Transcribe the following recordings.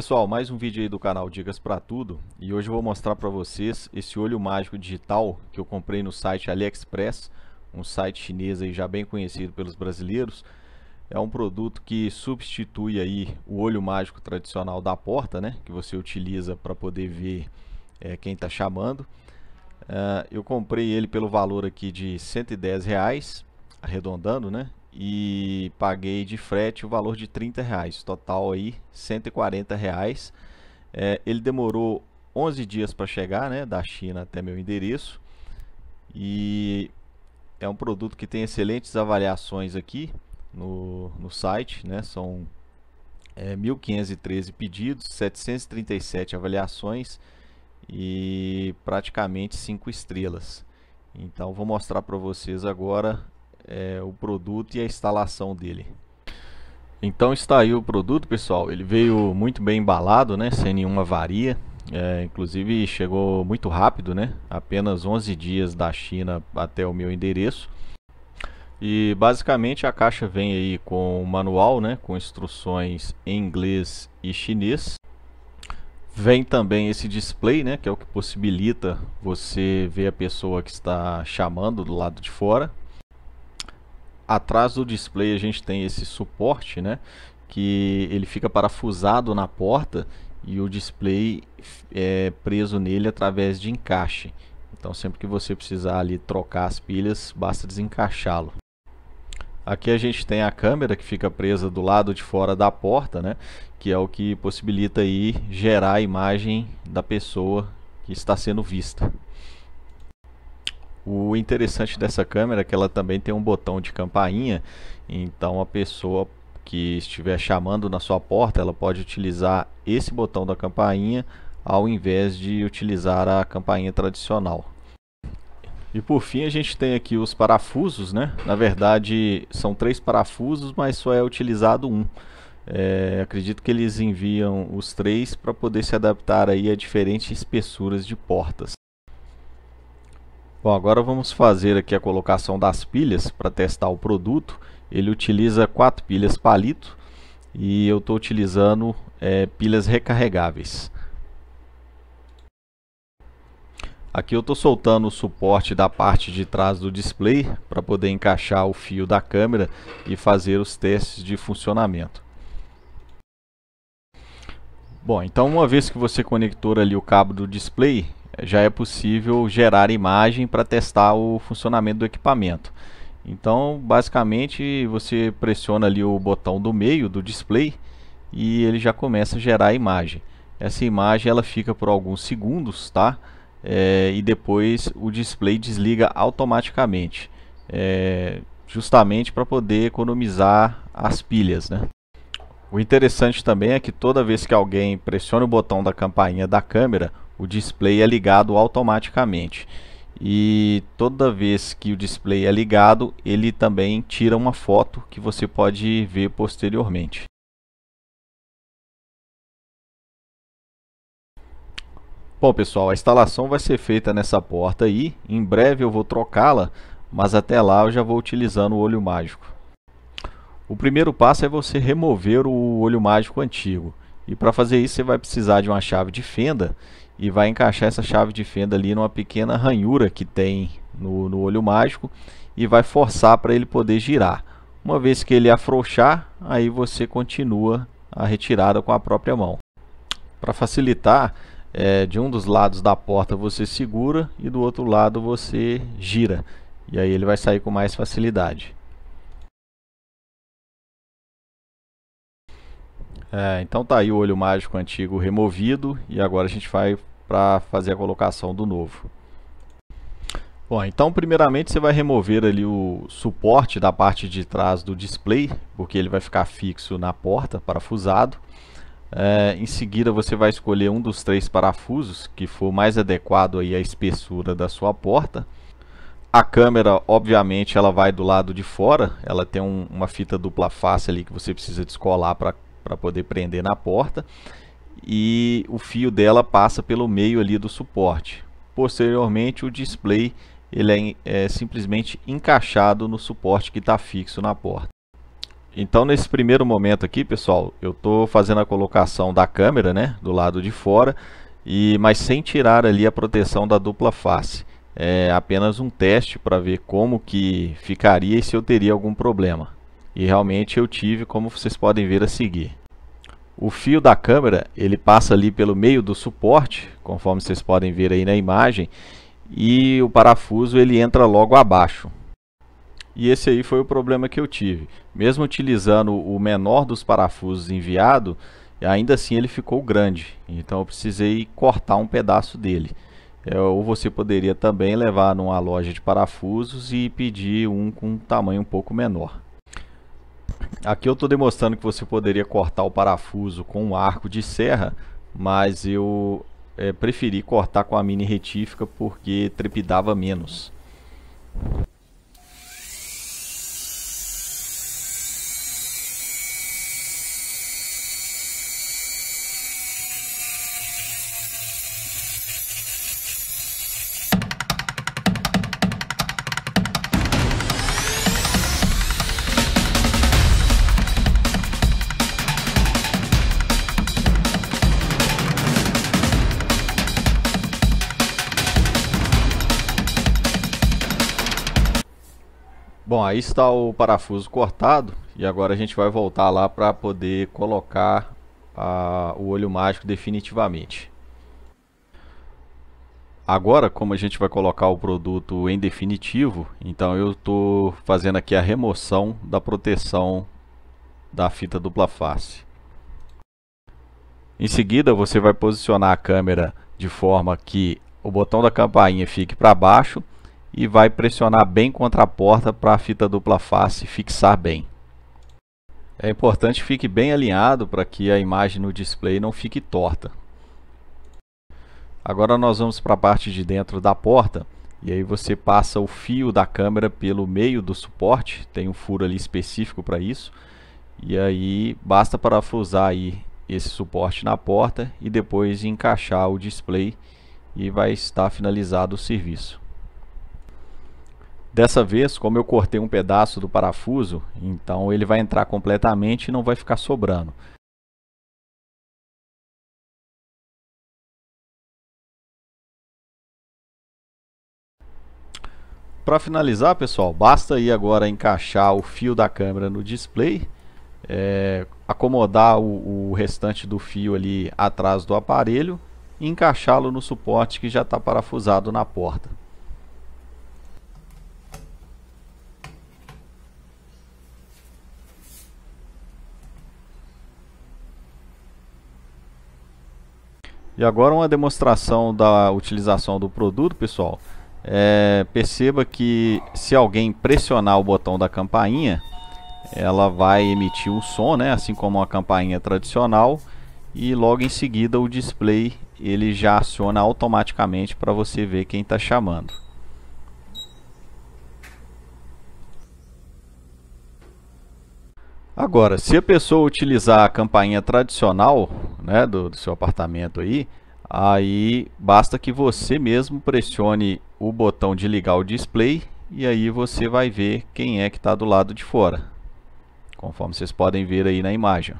Pessoal, mais um vídeo aí do canal Dicas para Tudo e hoje eu vou mostrar para vocês esse olho mágico digital que eu comprei no site AliExpress, um site chinês aí já bem conhecido pelos brasileiros. É um produto que substitui aí o olho mágico tradicional da porta, né, que você utiliza para poder ver é, quem está chamando. Uh, eu comprei ele pelo valor aqui de 110 reais, arredondando, né? e paguei de frete o valor de 30 reais, total aí 140 reais. É, ele demorou 11 dias para chegar, né, da China até meu endereço. E é um produto que tem excelentes avaliações aqui no, no site, né? São é, 1.513 pedidos, 737 avaliações e praticamente 5 estrelas. Então vou mostrar para vocês agora é, o produto e a instalação dele. Então está aí o produto, pessoal. Ele veio muito bem embalado, né? Sem nenhuma varia. É, inclusive chegou muito rápido, né? Apenas 11 dias da China até o meu endereço. E basicamente a caixa vem aí com o manual, né? Com instruções em inglês e chinês. Vem também esse display, né? Que é o que possibilita você ver a pessoa que está chamando do lado de fora atrás do display a gente tem esse suporte, né? Que ele fica parafusado na porta e o display é preso nele através de encaixe. Então sempre que você precisar ali trocar as pilhas, basta desencaixá-lo. Aqui a gente tem a câmera que fica presa do lado de fora da porta, né? Que é o que possibilita aí gerar a imagem da pessoa que está sendo vista. O interessante dessa câmera é que ela também tem um botão de campainha, então a pessoa que estiver chamando na sua porta, ela pode utilizar esse botão da campainha ao invés de utilizar a campainha tradicional. E por fim a gente tem aqui os parafusos, né? Na verdade são três parafusos, mas só é utilizado um. É, acredito que eles enviam os três para poder se adaptar aí a diferentes espessuras de portas. Bom, agora vamos fazer aqui a colocação das pilhas para testar o produto. Ele utiliza quatro pilhas palito e eu estou utilizando é, pilhas recarregáveis. Aqui eu estou soltando o suporte da parte de trás do display para poder encaixar o fio da câmera e fazer os testes de funcionamento. Bom, então uma vez que você conectou ali o cabo do display, já é possível gerar imagem para testar o funcionamento do equipamento. Então, basicamente, você pressiona ali o botão do meio do display e ele já começa a gerar a imagem. Essa imagem ela fica por alguns segundos, tá? É, e depois o display desliga automaticamente, é, justamente para poder economizar as pilhas, né? O interessante também é que toda vez que alguém pressiona o botão da campainha da câmera, o display é ligado automaticamente. E toda vez que o display é ligado, ele também tira uma foto que você pode ver posteriormente. Bom pessoal, a instalação vai ser feita nessa porta aí, em breve eu vou trocá-la, mas até lá eu já vou utilizando o olho mágico. O primeiro passo é você remover o olho mágico antigo, e para fazer isso você vai precisar de uma chave de fenda e vai encaixar essa chave de fenda ali numa pequena ranhura que tem no, no olho mágico e vai forçar para ele poder girar. Uma vez que ele afrouxar, aí você continua a retirada com a própria mão. Para facilitar, é, de um dos lados da porta você segura e do outro lado você gira. E aí ele vai sair com mais facilidade. É, então tá aí o olho mágico antigo removido e agora a gente vai para fazer a colocação do novo. Bom, então primeiramente você vai remover ali o suporte da parte de trás do display, porque ele vai ficar fixo na porta, parafusado. É, em seguida você vai escolher um dos três parafusos que for mais adequado aí à espessura da sua porta. A câmera, obviamente, ela vai do lado de fora, ela tem um, uma fita dupla face ali que você precisa descolar para poder prender na porta e o fio dela passa pelo meio ali do suporte. Posteriormente, o display ele é, é simplesmente encaixado no suporte que está fixo na porta. Então, nesse primeiro momento aqui, pessoal, eu estou fazendo a colocação da câmera, né, do lado de fora, e mas sem tirar ali a proteção da dupla face. É apenas um teste para ver como que ficaria e se eu teria algum problema. E realmente eu tive, como vocês podem ver a seguir. O fio da câmera, ele passa ali pelo meio do suporte, conforme vocês podem ver aí na imagem, e o parafuso ele entra logo abaixo. E esse aí foi o problema que eu tive. Mesmo utilizando o menor dos parafusos enviado, ainda assim ele ficou grande. Então eu precisei cortar um pedaço dele. É, ou você poderia também levar numa loja de parafusos e pedir um com um tamanho um pouco menor. Aqui eu estou demonstrando que você poderia cortar o parafuso com um arco de serra, mas eu é, preferi cortar com a mini retífica porque trepidava menos. Bom, aí está o parafuso cortado e agora a gente vai voltar lá para poder colocar a, o olho mágico definitivamente. Agora, como a gente vai colocar o produto em definitivo, então eu estou fazendo aqui a remoção da proteção da fita dupla face. Em seguida, você vai posicionar a câmera de forma que o botão da campainha fique para baixo e vai pressionar bem contra a porta para a fita dupla face fixar bem. É importante que fique bem alinhado para que a imagem no display não fique torta. Agora nós vamos para a parte de dentro da porta e aí você passa o fio da câmera pelo meio do suporte, tem um furo ali específico para isso. E aí basta parafusar aí esse suporte na porta e depois encaixar o display e vai estar finalizado o serviço. Dessa vez, como eu cortei um pedaço do parafuso, então ele vai entrar completamente e não vai ficar sobrando. Para finalizar, pessoal, basta aí agora encaixar o fio da câmera no display, é, acomodar o, o restante do fio ali atrás do aparelho e encaixá-lo no suporte que já está parafusado na porta. E agora uma demonstração da utilização do produto, pessoal. É, perceba que se alguém pressionar o botão da campainha, ela vai emitir um som, né, assim como uma campainha tradicional, e logo em seguida o display ele já aciona automaticamente para você ver quem está chamando. Agora, se a pessoa utilizar a campainha tradicional né, do, do seu apartamento aí, aí basta que você mesmo pressione o botão de ligar o display e aí você vai ver quem é que está do lado de fora, conforme vocês podem ver aí na imagem.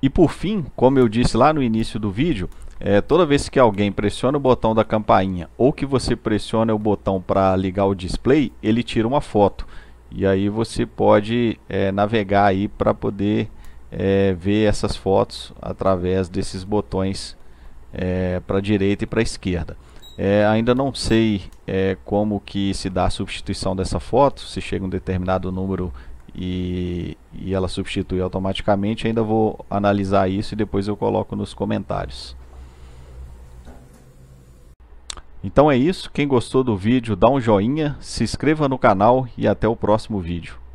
E por fim, como eu disse lá no início do vídeo, é, toda vez que alguém pressiona o botão da campainha ou que você pressiona o botão para ligar o display, ele tira uma foto. E aí você pode é, navegar aí para poder é, ver essas fotos através desses botões é, para direita e para esquerda. É, ainda não sei é, como que se dá a substituição dessa foto, se chega um determinado número e, e ela substitui automaticamente. Ainda vou analisar isso e depois eu coloco nos comentários. Então é isso, quem gostou do vídeo dá um joinha, se inscreva no canal e até o próximo vídeo.